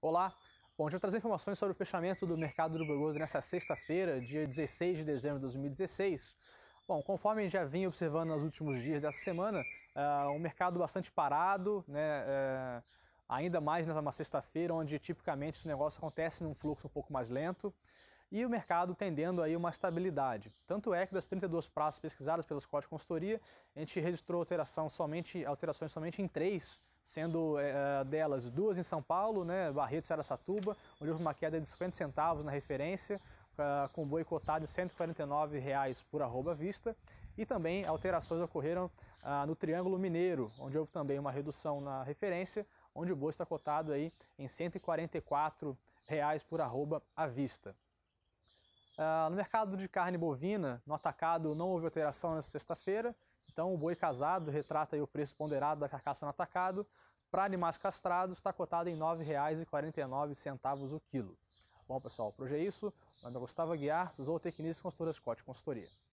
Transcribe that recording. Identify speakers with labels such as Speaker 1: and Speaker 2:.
Speaker 1: Olá! Bom, deixa eu trazer informações sobre o fechamento do mercado do Burgos nesta sexta-feira, dia 16 de dezembro de 2016. Bom, conforme a gente já vinha observando nos últimos dias dessa semana, o ah, um mercado bastante parado, né? Eh, ainda mais nessa sexta-feira, onde tipicamente os negócio acontece num fluxo um pouco mais lento, e o mercado tendendo aí uma estabilidade. Tanto é que das 32 praças pesquisadas pela de Consultoria, a gente registrou alteração somente, alterações somente em três, sendo é, é, delas duas em São Paulo, né, Barreto e Satuba, onde houve uma queda de 50 centavos na referência, uh, com boi cotado em R$ 149,00 reais por arroba vista, e também alterações ocorreram uh, no Triângulo Mineiro, onde houve também uma redução na referência, onde o boi está cotado aí em R$ 144 reais por arroba à vista. Uh, no mercado de carne bovina, no atacado não houve alteração nessa sexta-feira, então, o boi casado retrata o preço ponderado da carcaça no atacado. Para animais castrados, está cotado em R$ 9,49 o quilo. Bom, pessoal, por hoje é isso. Meu nome é Gustavo Aguiar, sou zootecnista e consultora Scott Consultoria.